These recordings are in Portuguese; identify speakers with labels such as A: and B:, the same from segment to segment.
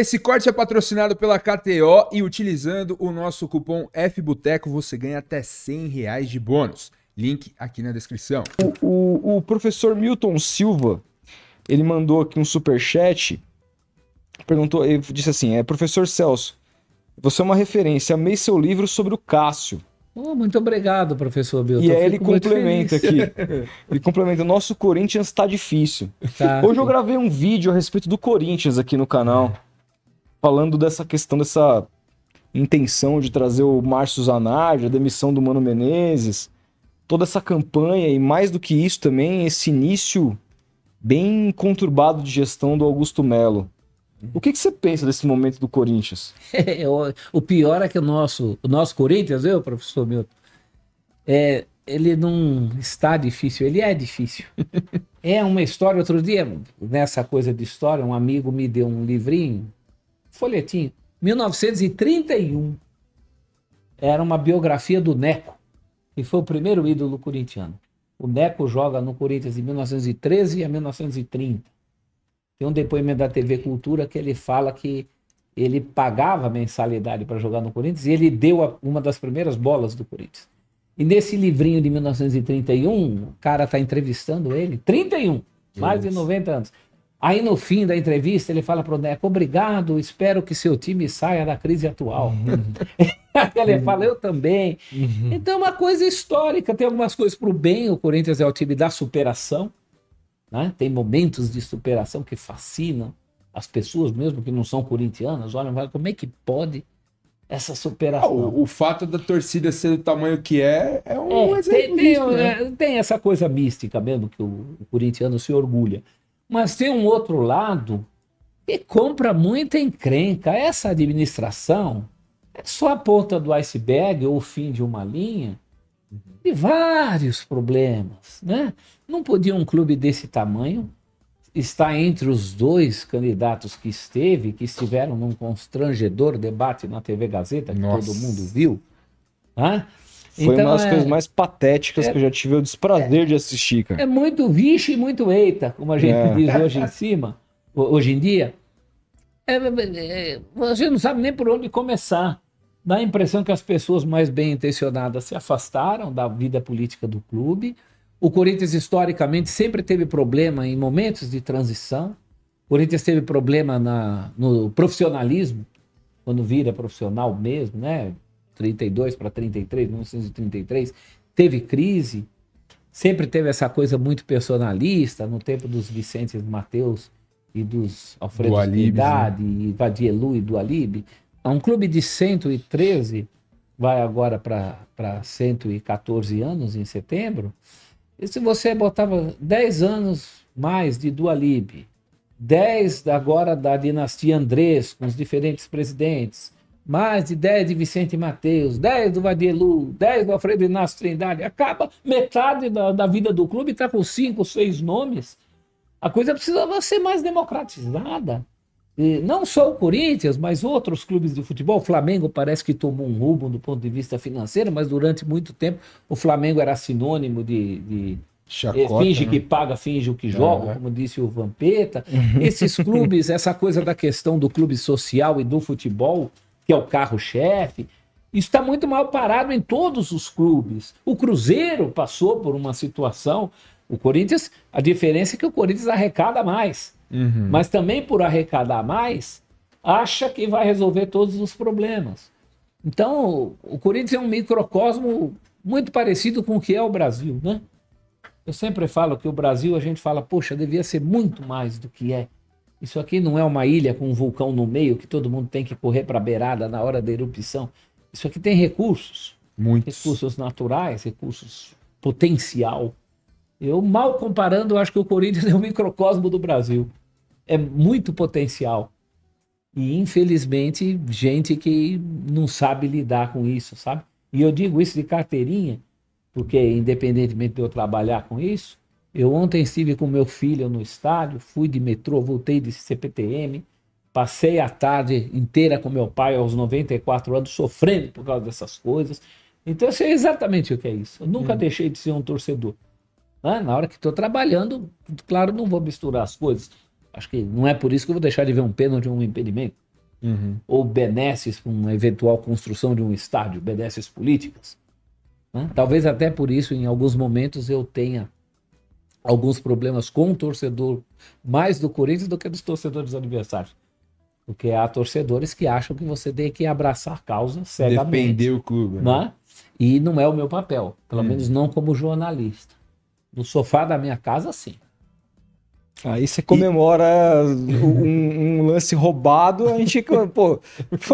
A: Esse corte é patrocinado pela KTO e utilizando o nosso cupom FBUTECO você ganha até 100 reais de bônus. Link aqui na descrição. O, o, o professor Milton Silva, ele mandou aqui um super chat. Perguntou, ele disse assim: é professor Celso, você é uma referência, amei seu livro sobre o Cássio. Oh, muito
B: obrigado, professor
A: Milton. E aí ele complementa aqui. Ele complementa: nosso Corinthians está difícil. Tá, Hoje eu gravei um vídeo a respeito do Corinthians aqui no canal. É falando dessa questão dessa intenção de trazer o Márcio Zanardi, a demissão do Mano Menezes, toda essa campanha e mais do que isso também esse início bem conturbado de gestão do Augusto Melo. O que, que, você pensa
B: desse momento do Corinthians? o pior é que o nosso, o nosso Corinthians, eu, professor Milton, é, ele não está difícil, ele é difícil. é uma história. Outro dia, nessa coisa de história, um amigo me deu um livrinho folhetim, 1931. Era uma biografia do Neco, que foi o primeiro ídolo corintiano. O Neco joga no Corinthians de 1913 a 1930. Tem um depoimento da TV Cultura que ele fala que ele pagava mensalidade para jogar no Corinthians e ele deu uma das primeiras bolas do Corinthians. E nesse livrinho de 1931, o cara está entrevistando ele, 31, mais de 90 anos. Aí no fim da entrevista ele fala para o Neco, obrigado, espero que seu time saia da crise atual. Uhum. ele uhum. fala, eu também. Uhum. Então é uma coisa histórica, tem algumas coisas para o bem, o Corinthians é o time da superação, né? tem momentos de superação que fascinam as pessoas, mesmo que não são corintianas, olham e falam, como é que pode essa superação? Ah, o, o, fato da torcida ser do tamanho que é, é um é, exemplo. Tem, tem, né? É, tem, essa coisa mística mesmo que o, o corintiano se orgulha. Mas tem um outro lado que compra muita encrenca. Essa administração é só a ponta do iceberg ou o fim de uma linha de vários problemas, né? Não podia um clube desse tamanho estar entre os dois candidatos que esteve, que estiveram num constrangedor debate na TV Gazeta, que Nossa. todo mundo viu, né? Foi então, uma das é... coisas mais patéticas é... que eu já tive o desprazer é... de assistir, cara. É muito vixe e muito eita, como a gente é. diz hoje em cima, hoje em dia. você é, é, não sabe nem por onde começar. Dá a impressão que as pessoas mais bem intencionadas se afastaram da vida política do clube. O Corinthians, historicamente, sempre teve problema em momentos de transição. O Corinthians teve problema na, no profissionalismo, quando vira profissional mesmo, né? 32 para 33, 1933, teve crise, sempre teve essa coisa muito personalista, no tempo dos Vicentes Mateus e dos Alfredo do né? Trindade, né? e Vadielu e do Alibe. Então, um clube de 113 vai agora para 114 anos em setembro. E se você botava 10 anos mais de Dualib, 10 agora da dinastia Andrés, com os diferentes presidentes, mais de 10 de Vicente Mateus, 10 do Vadelu, 10 do Alfredo Inácio Trindade. Acaba metade da, da vida do clube está com cinco, seis nomes. A coisa precisava ser mais democratizada. E não só o Corinthians, mas outros clubes de futebol. O Flamengo parece que tomou um rumo do ponto de vista financeiro, mas durante muito tempo o Flamengo era sinônimo de, de Chacota, eh, finge né? que paga, finge o que joga, é. como disse o Vampeta. Esses clubes, essa coisa da questão do clube social e do futebol, que é o carro-chefe, está muito mal parado em todos os clubes. O Cruzeiro passou por uma situação. O Corinthians, a diferença é que o Corinthians arrecada mais. Uhum. Mas também por arrecadar mais, acha que vai resolver todos os problemas. Então, o Corinthians é um microcosmo muito parecido com o que é o Brasil, né? Eu sempre falo que o Brasil, a gente fala, poxa, devia ser muito mais do que é. Isso aqui não é uma ilha com um vulcão no meio que todo mundo tem que correr para a beirada na hora da erupção. Isso aqui tem recursos. Muitos. Recursos naturais, recursos potencial. Eu, mal comparando, acho que o Corinthians é o microcosmo do Brasil. É muito potencial. E, infelizmente, gente que não sabe lidar com isso, sabe? E eu digo isso de carteirinha, porque, independentemente de eu trabalhar com isso, eu ontem estive com meu filho no estádio, fui de metrô, voltei de CPTM, passei a tarde inteira com meu pai aos 94 anos sofrendo por causa dessas coisas. Então eu sei exatamente o que é isso. Eu nunca hum. deixei de ser um torcedor. Né? Na hora que estou trabalhando, claro, não vou misturar as coisas. Acho que não é por isso que eu vou deixar de ver um pênalti ou um impedimento. Uhum. Ou benesses para uma eventual construção de um estádio, benesses políticas. Né? Talvez até por isso, em alguns momentos, eu tenha alguns problemas com o torcedor mais do Corinthians do que dos torcedores adversários. Porque há torcedores que acham que você tem que abraçar a causa cegamente. Defender o clube. Né? É? E não é o meu papel, pelo hum. menos não como jornalista. No sofá da minha casa, sim. Aí você comemora e... um, um, lance roubado, a
A: gente, pô,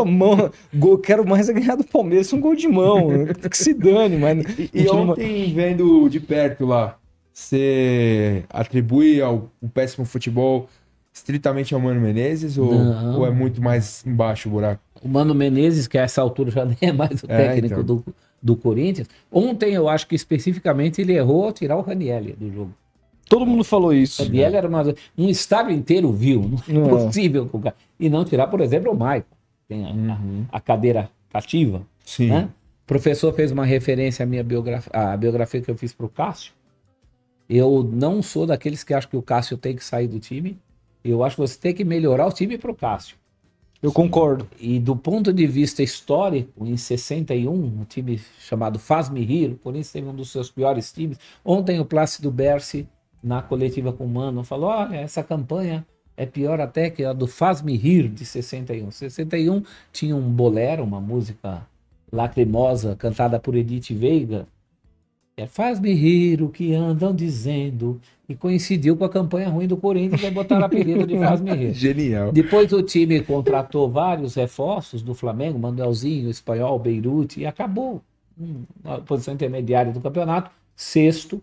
A: mão, gol, quero mais é ganhar do Palmeiras, um gol de mão, que se dane, mas... E, e ontem, não... vendo de perto lá, você atribui ao, o péssimo futebol estritamente ao Mano Menezes ou, ou, é muito
B: mais embaixo o buraco? O Mano Menezes, que a essa altura já nem é mais o é, técnico então. do, do Corinthians. Ontem eu acho que especificamente ele errou ao tirar o Ranielli do jogo. Todo mundo falou isso. Raniel né? era uma, um estádio inteiro viu, não é, é. possível E não tirar, por exemplo, o Maicon, tem a, uhum. a, cadeira cativa. Sim. Né? O professor fez uma referência à minha biografia, à biografia que eu fiz para o Cássio, eu não sou daqueles que acham que o Cássio tem que sair do time. Eu acho que você tem que melhorar o time para o Cássio. Eu concordo. E do ponto de vista histórico, em 61, um time chamado Faz-me Rir, por isso teve um dos seus piores times. Ontem o Plácido Berce, na coletiva com o Mano, falou: olha, essa campanha é pior até que a do Faz-me Rir de 61. 61 tinha um bolero, uma música lacrimosa cantada por Edith Veiga, é, Faz-me rir o que andam dizendo. E coincidiu com a campanha ruim do Corinthians, que botaram botar a apelido de Faz-me rir. Genial. Depois o time contratou vários reforços do Flamengo, Manuelzinho, Espanhol, Beirute, e acabou na hum, posição intermediária do campeonato, sexto,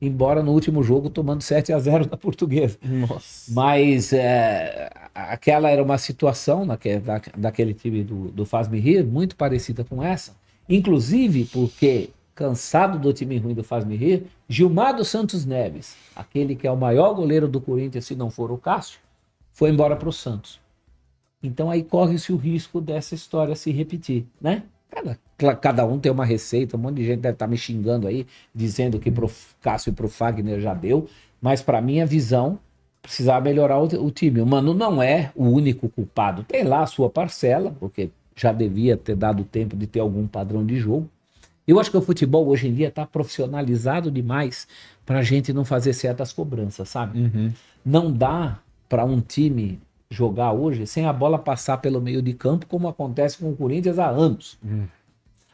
B: embora no último jogo tomando 7 a 0 da portuguesa. Nossa. Mas é, aquela era uma situação da, daquele time do, do Faz-me rir, muito parecida com essa. Inclusive porque cansado do time ruim do Faz-me Rir, Gilmar dos Santos Neves, aquele que é o maior goleiro do Corinthians, se não for o Cássio, foi embora para o Santos. Então aí corre-se o risco dessa história se repetir, né? Cada, cada um tem uma receita, um monte de gente deve estar tá me xingando aí, dizendo que pro Cássio e pro Fagner já deu, mas para minha visão, precisava melhorar o, o time. O Mano não é o único culpado, tem lá a sua parcela, porque já devia ter dado tempo de ter algum padrão de jogo, eu acho que o futebol hoje em dia está profissionalizado demais para a gente não fazer certas cobranças, sabe? Uhum. Não dá para um time jogar hoje sem a bola passar pelo meio de campo, como acontece com o Corinthians há anos. Uhum.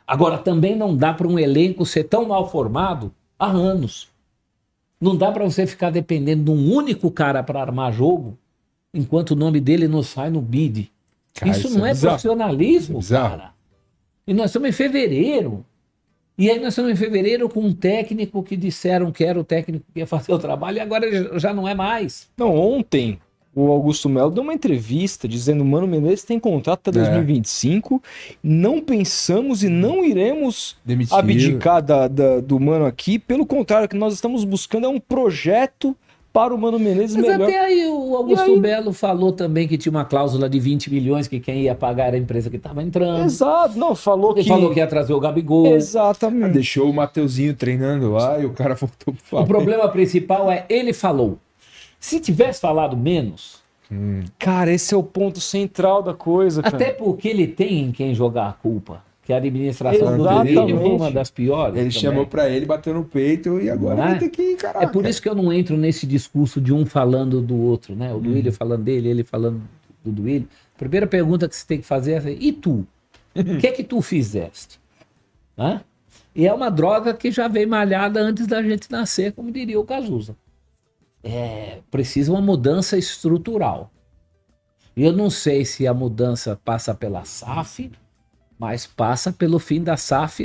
B: Agora, também não dá para um elenco ser tão mal formado há anos. Não dá para você ficar dependendo de um único cara para armar jogo enquanto o nome dele não sai no bid. isso, não é, é profissionalismo, cara. E nós estamos em fevereiro. E aí nós estamos em fevereiro com um técnico que disseram que era o técnico que ia fazer o trabalho e agora
A: já não é mais. Não, ontem o Augusto Melo deu uma entrevista dizendo: Mano Menezes tem contrato até 2025, é. não pensamos e não iremos Demitir. abdicar da, da, do Mano aqui. Pelo contrário, o que nós estamos buscando é um projeto
B: para o Mano Menezes Mas melhor. até aí o Augusto aí... Belo falou também que tinha uma cláusula de 20 milhões que quem ia pagar era a empresa que estava entrando. Exato, não, falou Ele que... falou que ia trazer o Gabigol.
A: Exatamente. Ah, deixou o Mateuzinho treinando lá e o cara voltou o Flamengo. O problema
B: principal é ele falou. Se tivesse falado menos... Hum. Cara, esse é o ponto central da coisa, cara. Até porque ele tem em quem jogar a culpa que a administração Exatamente. do condomínio foi uma das
A: piores. Ele também. chamou para ele, bateu no peito e agora é? vai ter que
B: encarar. É por isso que eu não entro nesse discurso de um falando do outro, né? O hum. Duílio falando dele, ele falando do Duílio. Primeira pergunta que você tem que fazer é: assim, e tu? O que é que tu fizeste? Hã? E é uma droga que já veio malhada antes da gente nascer, como diria o Cazuza. É, precisa uma mudança estrutural. Eu não sei se a mudança passa pela SAF, mas passa pelo fim da SAF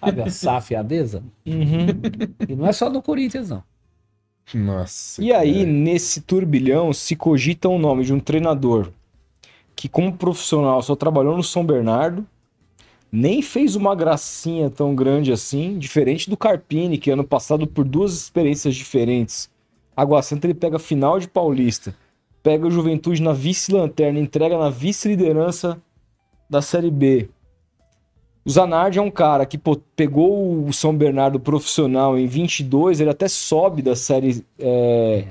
B: Sabe a SAF e Uhum. E não é só do Corinthians, não.
A: Nossa. E cara. aí, nesse turbilhão, se cogita o nome de um treinador que, como profissional, só trabalhou no São Bernardo, nem fez uma gracinha tão grande assim, diferente do Carpini, que ano passado, por duas experiências diferentes, Água Santa ele pega a final de Paulista, pega o Juventude na vice-lanterna, entrega na vice-liderança da Série B. O Zanardi é um cara que pô, pegou o São Bernardo profissional em 22, ele até sobe da Série é,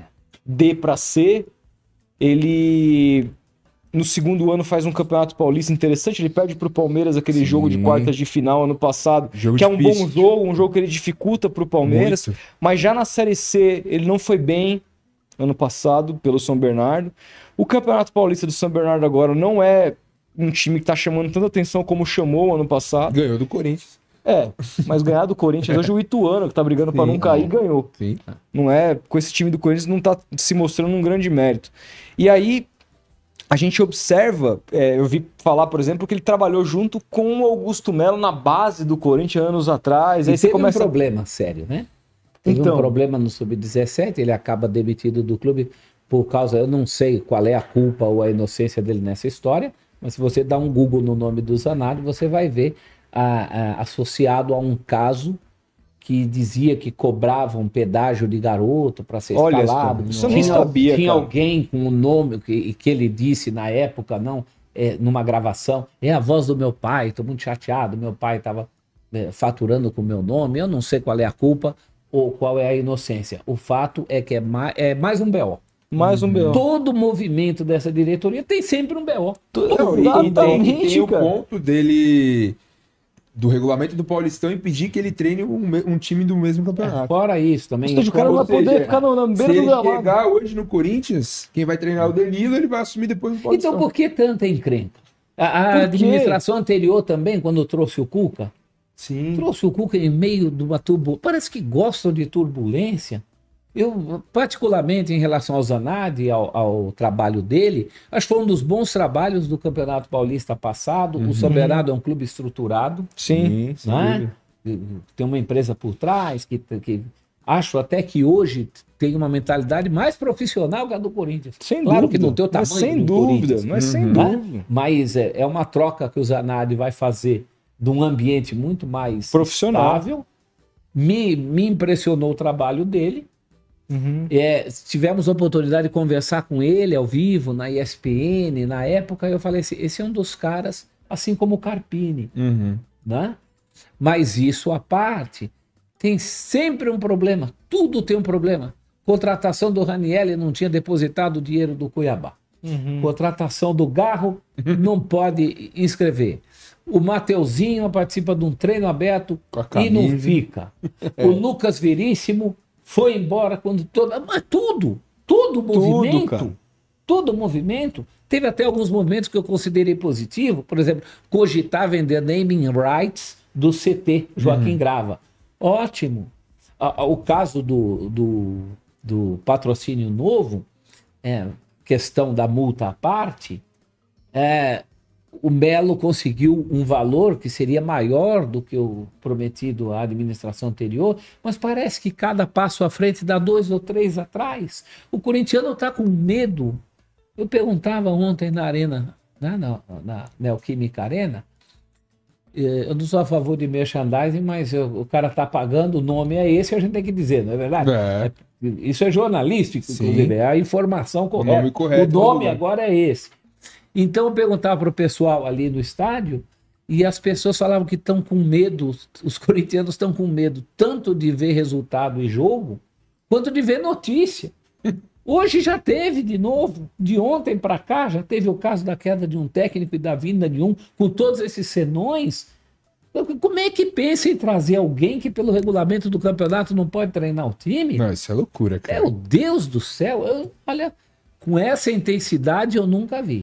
A: D para C. Ele no segundo ano faz um campeonato paulista interessante. Ele perde para o Palmeiras aquele Sim. jogo de quartas de final ano passado, jogo que difícil. é um bom jogo, um jogo que ele dificulta para o Palmeiras. Muito. Mas já na Série C ele não foi bem ano passado pelo São Bernardo. O Campeonato Paulista do São Bernardo agora não é um time que tá chamando tanta atenção como chamou ano passado. Ganhou do Corinthians. É, mas ganhar do Corinthians hoje é o Ituano, que tá brigando para não cair, ganhou. Sim. Não é, com esse time do Corinthians não tá se mostrando um grande mérito. E aí a gente observa, é, eu vi falar, por exemplo, que ele trabalhou junto com o Augusto Melo na base do
B: Corinthians anos atrás. E aí teve você começa um problema sério, né? Teve então... um problema no sub-17, ele acaba demitido do clube por causa, eu não sei qual é a culpa ou a inocência dele nessa história, mas se você dá um Google no nome do Zanardi, você vai ver a, a, associado a um caso que dizia que cobrava um pedágio de garoto para ser Olha, escalado. Isso não tinha, sabia, tinha alguém com o um nome que, que ele disse na época, não, é, numa gravação, é a voz do meu pai, estou muito chateado, meu pai estava é, faturando com o meu nome, eu não sei qual é a culpa ou qual é a inocência. O fato é que é é mais um BO. Mais um BO. Todo movimento dessa diretoria tem sempre um BO. Todo. e, tem, e tem o ponto dele do regulamento do
A: Paulistão impedir que ele treine um, um time do mesmo campeonato. É, fora isso também. Seja, o é cara não vai poder seja, ficar no, na beira se do gramado. chegar
B: hoje no Corinthians, quem vai treinar é o Danilo, ele vai assumir depois o então, Paulistão. Então por que tanta encrenca? A, a administração anterior também, quando trouxe o Cuca, Sim. trouxe o Cuca em meio de uma turbulência. Parece que gostam de turbulência. Eu, particularmente em relação ao Zanardi, ao, ao, trabalho dele, acho que foi um dos bons trabalhos do Campeonato Paulista passado. Uhum. O São Bernardo é um clube estruturado. Sim, né? Sim. É? Tem uma empresa por trás que, que acho até que hoje tem uma mentalidade mais profissional que a do Corinthians. Sem claro dúvida. que não tem o tamanho mas sem do dúvida, Corinthians. Mas sem uhum. dúvida. Mas é, é, uma troca que o Zanardi vai fazer de um ambiente muito mais profissional. Estável. Me, me impressionou o trabalho dele. Uhum. É, tivemos a oportunidade de conversar com ele ao vivo, na ESPN, na época, eu falei assim, esse é um dos caras, assim como o Carpini, uhum. né? Mas isso à parte, tem sempre um problema, tudo tem um problema. Contratação do Raniel não tinha depositado o dinheiro do Cuiabá. Uhum. Contratação do Garro não pode inscrever. O Mateuzinho participa de um treino aberto e não fica. É. O Lucas Veríssimo foi embora quando toda. Mas tudo, todo movimento. Tudo, todo movimento. Teve até alguns movimentos que eu considerei positivo, por exemplo, cogitar vender naming rights do CT Joaquim uhum. Grava. Ótimo. O caso do, do, do patrocínio novo, é, questão da multa à parte, é, o Melo conseguiu um valor que seria maior do que o prometido à administração anterior, mas parece que cada passo à frente dá dois ou três atrás. O corintiano está com medo. Eu perguntava ontem na Arena, na, né, na, na Neoquímica Arena, eh, eu não sou a favor de merchandising, mas eu, o cara está pagando, o nome é esse, a gente tem que dizer, não é verdade? É. é isso é jornalístico, Sim. inclusive, é a informação correta. O nome, correto, o nome agora é esse. Então eu perguntava para o pessoal ali no estádio e as pessoas falavam que estão com medo, os corintianos estão com medo tanto de ver resultado e jogo, quanto de ver notícia. Hoje já teve de novo, de ontem para cá, já teve o caso da queda de um técnico e da vinda de um, com todos esses senões. Então, como é que pensa em trazer alguém que, pelo regulamento do campeonato, não pode treinar o time? Não, isso é loucura, cara. É o Deus do céu. Eu, olha, com essa intensidade eu nunca vi.